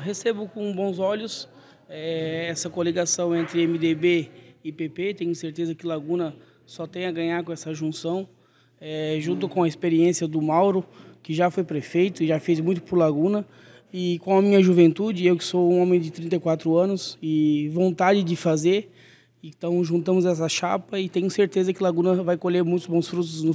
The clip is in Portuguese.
Recebo com bons olhos é, essa coligação entre MDB e PP. Tenho certeza que Laguna só tem a ganhar com essa junção, é, junto com a experiência do Mauro, que já foi prefeito e já fez muito por Laguna. E com a minha juventude, eu que sou um homem de 34 anos e vontade de fazer, então juntamos essa chapa e tenho certeza que Laguna vai colher muitos bons frutos no